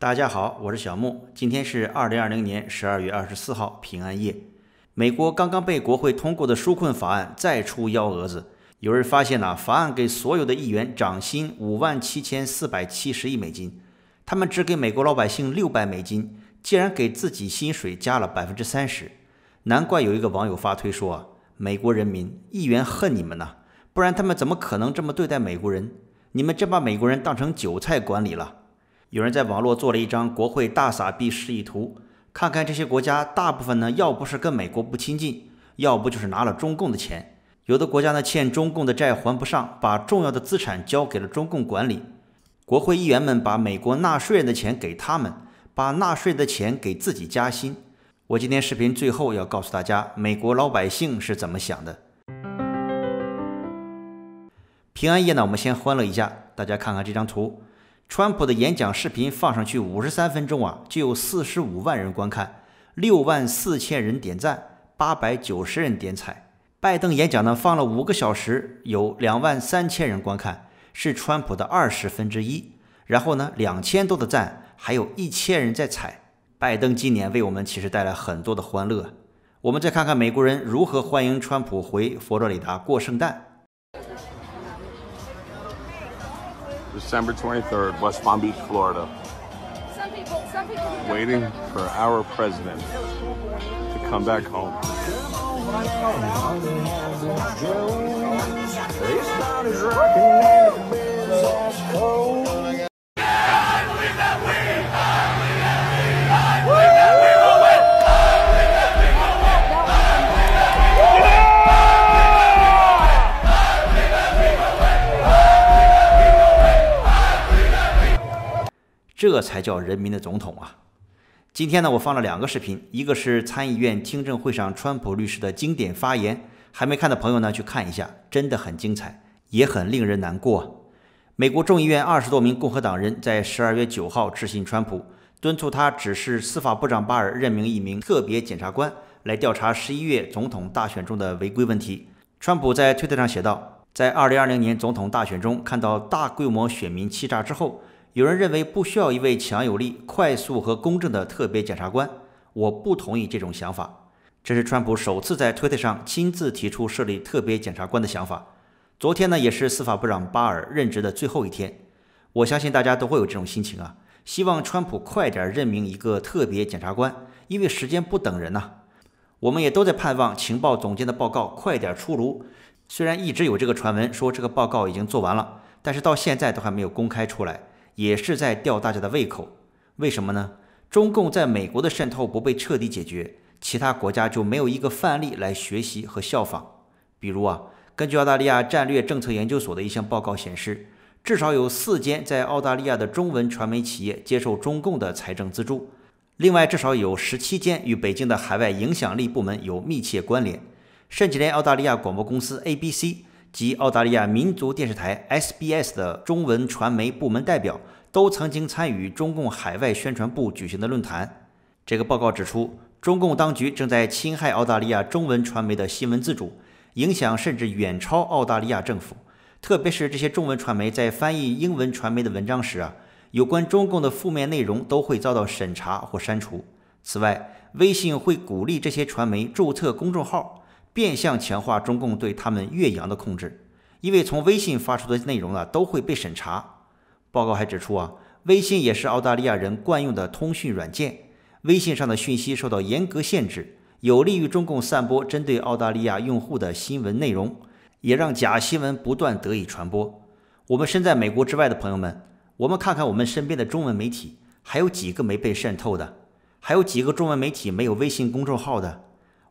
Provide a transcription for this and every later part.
大家好，我是小木。今天是二零二零年十二月二十四号，平安夜。美国刚刚被国会通过的纾困法案再出幺蛾子。有人发现呢，法案给所有的议员涨薪五万七千四百七十亿美金，他们只给美国老百姓六百美金，竟然给自己薪水加了百分之三十。难怪有一个网友发推说：“啊，美国人民，议员恨你们呢，不然他们怎么可能这么对待美国人？你们真把美国人当成韭菜管理了。”有人在网络做了一张国会大撒币示意图，看看这些国家大部分呢，要不是跟美国不亲近，要不就是拿了中共的钱。有的国家呢，欠中共的债还不上，把重要的资产交给了中共管理。国会议员们把美国纳税人的钱给他们，把纳税的钱给自己加薪。我今天视频最后要告诉大家，美国老百姓是怎么想的。平安夜呢，我们先欢乐一下，大家看看这张图。川普的演讲视频放上去五十三分钟啊，就有四十五万人观看，六万四千人点赞，八百九十人点彩。拜登演讲呢，放了五个小时，有两万三千人观看，是川普的二十分之一。然后呢，两千多的赞，还有一千人在踩。拜登今年为我们其实带来很多的欢乐。我们再看看美国人如何欢迎川普回佛罗里达过圣诞。December 23rd, West Palm Beach, Florida. Some people, some people Waiting for our president to come back home. 这才叫人民的总统啊！今天呢，我放了两个视频，一个是参议院听证会上川普律师的经典发言，还没看的朋友呢，去看一下，真的很精彩，也很令人难过。美国众议院二十多名共和党人在十二月九号致信川普，敦促他指示司法部长巴尔任命一名特别检察官来调查十一月总统大选中的违规问题。川普在推特上写道：“在二零二零年总统大选中看到大规模选民欺诈之后。”有人认为不需要一位强有力、快速和公正的特别检察官，我不同意这种想法。这是川普首次在推特上亲自提出设立特别检察官的想法。昨天呢，也是司法部长巴尔任职的最后一天，我相信大家都会有这种心情啊。希望川普快点任命一个特别检察官，因为时间不等人呐。我们也都在盼望情报总监的报告快点出炉。虽然一直有这个传闻说这个报告已经做完了，但是到现在都还没有公开出来。也是在吊大家的胃口，为什么呢？中共在美国的渗透不被彻底解决，其他国家就没有一个范例来学习和效仿。比如啊，根据澳大利亚战略政策研究所的一项报告显示，至少有四间在澳大利亚的中文传媒企业接受中共的财政资助，另外至少有十七间与北京的海外影响力部门有密切关联，甚至连澳大利亚广播公司 ABC。及澳大利亚民族电视台 SBS 的中文传媒部门代表都曾经参与中共海外宣传部举行的论坛。这个报告指出，中共当局正在侵害澳大利亚中文传媒的新闻自主，影响甚至远超澳大利亚政府。特别是这些中文传媒在翻译英文传媒的文章时啊，有关中共的负面内容都会遭到审查或删除。此外，微信会鼓励这些传媒注册公众号。变相强化中共对他们越洋的控制，因为从微信发出的内容啊都会被审查。报告还指出啊，微信也是澳大利亚人惯用的通讯软件，微信上的讯息受到严格限制，有利于中共散播针对澳大利亚用户的新闻内容，也让假新闻不断得以传播。我们身在美国之外的朋友们，我们看看我们身边的中文媒体还有几个没被渗透的，还有几个中文媒体没有微信公众号的。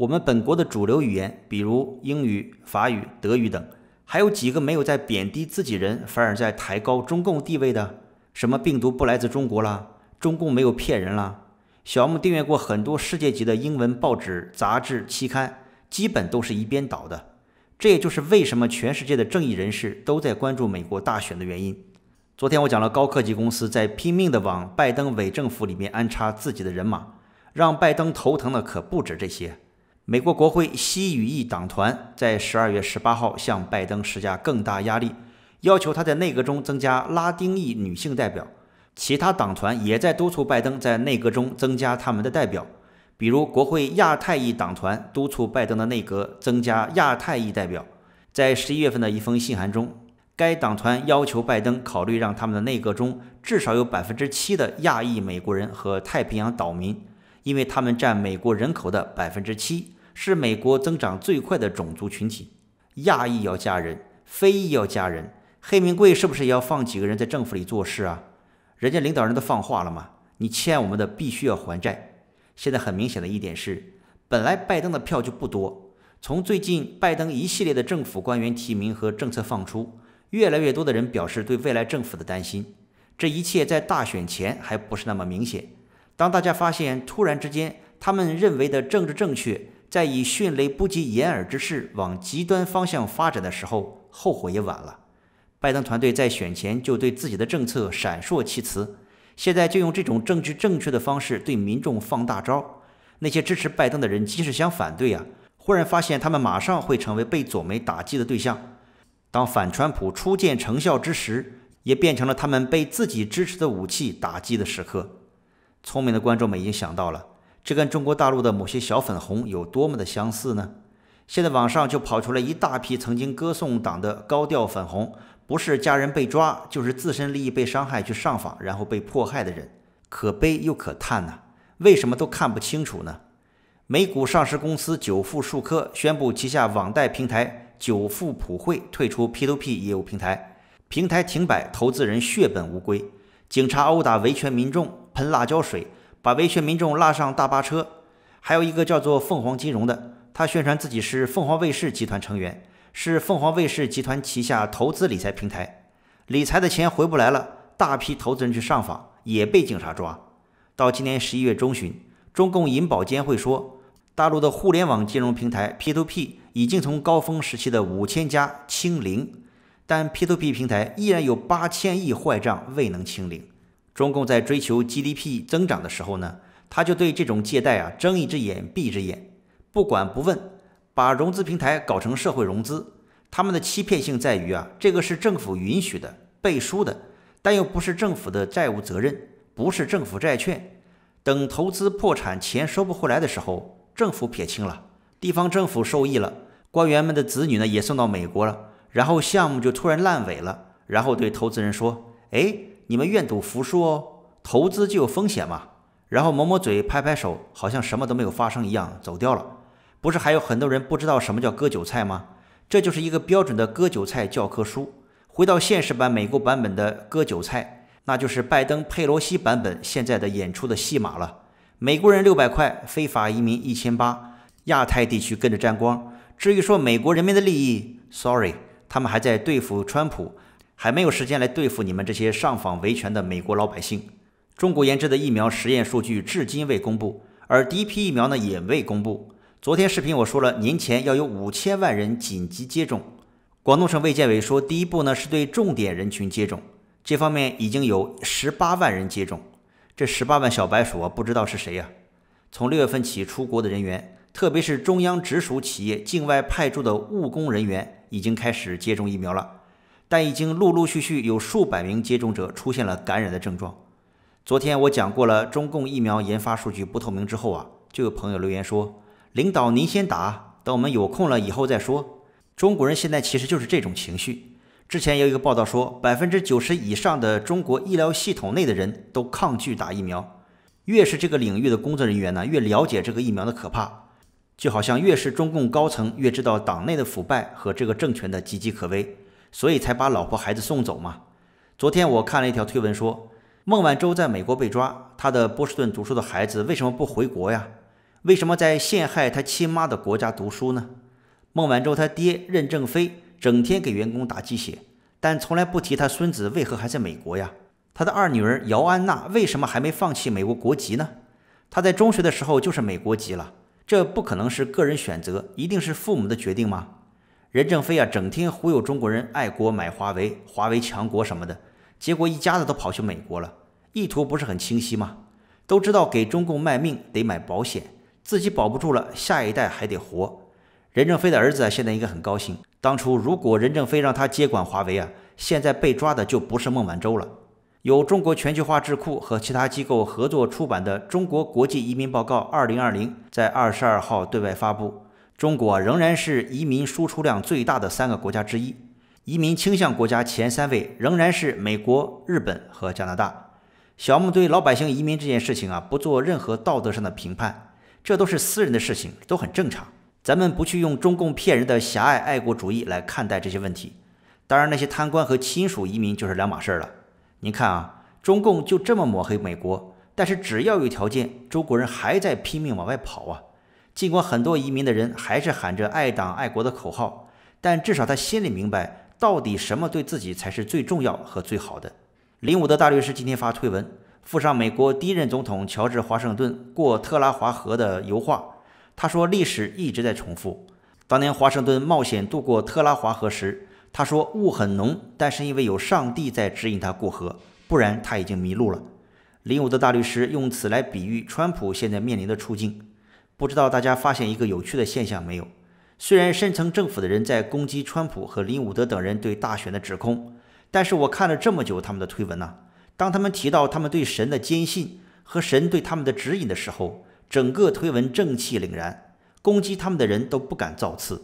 我们本国的主流语言，比如英语、法语、德语等，还有几个没有在贬低自己人，反而在抬高中共地位的，什么病毒不来自中国啦，中共没有骗人啦。小木订阅过很多世界级的英文报纸、杂志、期刊，基本都是一边倒的。这也就是为什么全世界的正义人士都在关注美国大选的原因。昨天我讲了高科技公司在拼命地往拜登伪政府里面安插自己的人马，让拜登头疼的可不止这些。美国国会西语裔党团在十二月十八号向拜登施加更大压力，要求他在内阁中增加拉丁裔女性代表。其他党团也在督促拜登在内阁中增加他们的代表，比如国会亚太裔党团督促拜登的内阁增加亚太裔代表。在十一月份的一封信函中，该党团要求拜登考虑让他们的内阁中至少有百分之七的亚裔美国人和太平洋岛民。因为他们占美国人口的百分之七，是美国增长最快的种族群体。亚裔要加人，非裔要加人，黑名贵是不是也要放几个人在政府里做事啊？人家领导人都放话了吗？你欠我们的必须要还债。现在很明显的一点是，本来拜登的票就不多。从最近拜登一系列的政府官员提名和政策放出，越来越多的人表示对未来政府的担心。这一切在大选前还不是那么明显。当大家发现突然之间，他们认为的政治正确在以迅雷不及掩耳之势往极端方向发展的时候，后悔也晚了。拜登团队在选前就对自己的政策闪烁其词，现在就用这种政治正确的方式对民众放大招。那些支持拜登的人，即使想反对啊，忽然发现他们马上会成为被左媒打击的对象。当反川普初见成效之时，也变成了他们被自己支持的武器打击的时刻。聪明的观众们已经想到了，这跟中国大陆的某些小粉红有多么的相似呢？现在网上就跑出来一大批曾经歌颂党的高调粉红，不是家人被抓，就是自身利益被伤害去上访，然后被迫害的人，可悲又可叹呐！为什么都看不清楚呢？美股上市公司久富数科宣布旗下网贷平台久富普惠退出 P to P 业务平台，平台停摆，投资人血本无归，警察殴打维权民众。喷辣椒水，把维权民众拉上大巴车。还有一个叫做凤凰金融的，他宣传自己是凤凰卫视集团成员，是凤凰卫视集团旗下投资理财平台。理财的钱回不来了，大批投资人去上访，也被警察抓。到今年十一月中旬，中共银保监会说，大陆的互联网金融平台 P2P 已经从高峰时期的五千家清零，但 P2P 平台依然有八千亿坏账未能清零。中共在追求 GDP 增长的时候呢，他就对这种借贷啊睁一只眼闭一只眼，不管不问，把融资平台搞成社会融资。他们的欺骗性在于啊，这个是政府允许的、背书的，但又不是政府的债务责任，不是政府债券。等投资破产、钱收不回来的时候，政府撇清了，地方政府受益了，官员们的子女呢也送到美国了，然后项目就突然烂尾了，然后对投资人说：“哎。”你们愿赌服输哦，投资就有风险嘛。然后抹抹嘴，拍拍手，好像什么都没有发生一样，走掉了。不是还有很多人不知道什么叫割韭菜吗？这就是一个标准的割韭菜教科书。回到现实版美国版本的割韭菜，那就是拜登佩洛西版本现在的演出的戏码了。美国人六百块，非法移民一千八，亚太地区跟着沾光。至于说美国人民的利益，sorry，他们还在对付川普。还没有时间来对付你们这些上访维权的美国老百姓。中国研制的疫苗实验数据至今未公布，而第一批疫苗呢也未公布。昨天视频我说了，年前要有五千万人紧急接种。广东省卫健委说，第一步呢是对重点人群接种，这方面已经有十八万人接种。这十八万小白鼠啊，不知道是谁呀？从六月份起，出国的人员，特别是中央直属企业境外派驻的务工人员，已经开始接种疫苗了。但已经陆陆续续有数百名接种者出现了感染的症状。昨天我讲过了，中共疫苗研发数据不透明之后啊，就有朋友留言说：“领导您先打，等我们有空了以后再说。”中国人现在其实就是这种情绪。之前有一个报道说，百分之九十以上的中国医疗系统内的人都抗拒打疫苗。越是这个领域的工作人员呢，越了解这个疫苗的可怕。就好像越是中共高层，越知道党内的腐败和这个政权的岌岌可危。所以才把老婆孩子送走嘛。昨天我看了一条推文，说孟晚舟在美国被抓，她的波士顿读书的孩子为什么不回国呀？为什么在陷害他亲妈的国家读书呢？孟晚舟他爹任正非整天给员工打鸡血，但从来不提他孙子为何还在美国呀？他的二女儿姚安娜为什么还没放弃美国国籍呢？他在中学的时候就是美国籍了，这不可能是个人选择，一定是父母的决定吗？任正非啊，整天忽悠中国人爱国买华为，华为强国什么的，结果一家子都跑去美国了，意图不是很清晰吗？都知道给中共卖命得买保险，自己保不住了，下一代还得活。任正非的儿子现在应该很高兴，当初如果任正非让他接管华为啊，现在被抓的就不是孟晚舟了。由中国全球化智库和其他机构合作出版的《中国国际移民报告2020》在22号对外发布。中国仍然是移民输出量最大的三个国家之一，移民倾向国家前三位仍然是美国、日本和加拿大。小木对老百姓移民这件事情啊，不做任何道德上的评判，这都是私人的事情，都很正常。咱们不去用中共骗人的狭隘爱国主义来看待这些问题。当然，那些贪官和亲属移民就是两码事了。您看啊，中共就这么抹黑美国，但是只要有条件，中国人还在拼命往外跑啊。尽管很多移民的人还是喊着爱党爱国的口号，但至少他心里明白到底什么对自己才是最重要和最好的。林伍德大律师今天发推文，附上美国第一任总统乔治华盛顿过特拉华河的油画。他说，历史一直在重复。当年华盛顿冒险渡过特拉华河时，他说雾很浓，但是因为有上帝在指引他过河，不然他已经迷路了。林伍德大律师用此来比喻川普现在面临的处境。不知道大家发现一个有趣的现象没有？虽然深层政府的人在攻击川普和林伍德等人对大选的指控，但是我看了这么久他们的推文呢，当他们提到他们对神的坚信和神对他们的指引的时候，整个推文正气凛然，攻击他们的人都不敢造次。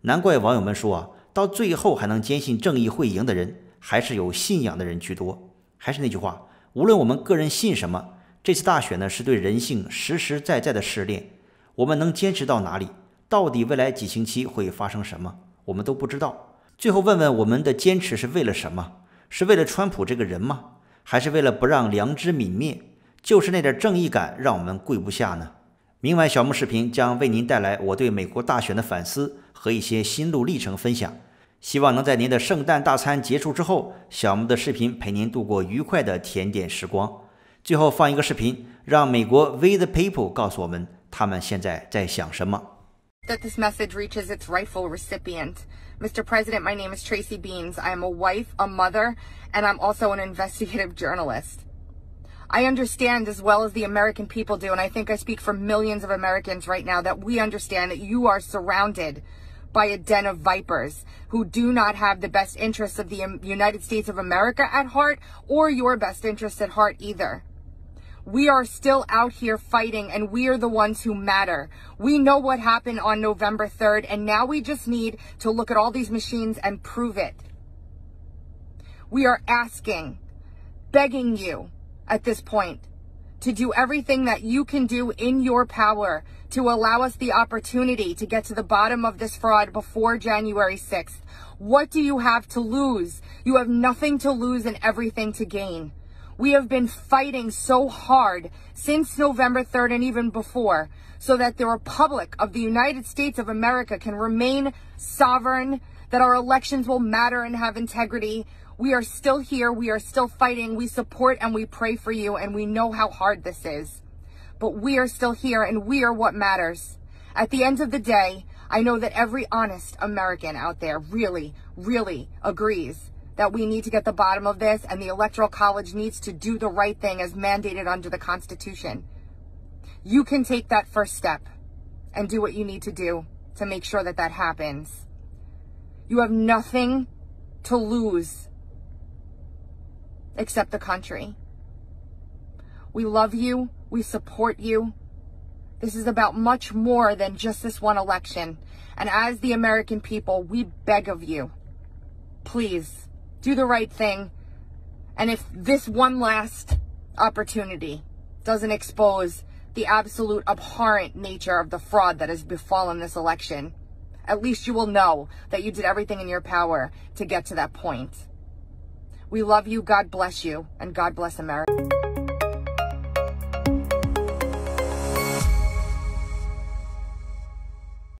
难怪网友们说啊，到最后还能坚信正义会赢的人，还是有信仰的人居多。还是那句话，无论我们个人信什么，这次大选呢是对人性实实在在的试炼。我们能坚持到哪里？到底未来几星期会发生什么？我们都不知道。最后问问我们的坚持是为了什么？是为了川普这个人吗？还是为了不让良知泯灭？就是那点正义感让我们跪不下呢？明晚小木视频将为您带来我对美国大选的反思和一些心路历程分享。希望能在您的圣诞大餐结束之后，小木的视频陪您度过愉快的甜点时光。最后放一个视频，让美国《v The People》告诉我们。他们现在在想什么。that this message reaches its rightful recipient. Mr. President, my name is Tracy Beans. I am a wife, a mother, and I'm also an investigative journalist. I understand as well as the American people do, and I think I speak for millions of Americans right now, that we understand that you are surrounded by a den of vipers who do not have the best interests of the United States of America at heart or your best interests at heart either we are still out here fighting and we are the ones who matter. We know what happened on November 3rd and now we just need to look at all these machines and prove it. We are asking, begging you at this point to do everything that you can do in your power to allow us the opportunity to get to the bottom of this fraud before January 6th. What do you have to lose? You have nothing to lose and everything to gain. We have been fighting so hard since November 3rd and even before so that the Republic of the United States of America can remain sovereign, that our elections will matter and have integrity. We are still here. We are still fighting. We support and we pray for you, and we know how hard this is. But we are still here, and we are what matters. At the end of the day, I know that every honest American out there really, really agrees that we need to get the bottom of this and the Electoral College needs to do the right thing as mandated under the Constitution. You can take that first step and do what you need to do to make sure that that happens. You have nothing to lose except the country. We love you. We support you. This is about much more than just this one election. And as the American people, we beg of you, please do the right thing. And if this one last opportunity doesn't expose the absolute abhorrent nature of the fraud that has befallen this election, at least you will know that you did everything in your power to get to that point. We love you. God bless you. And God bless America.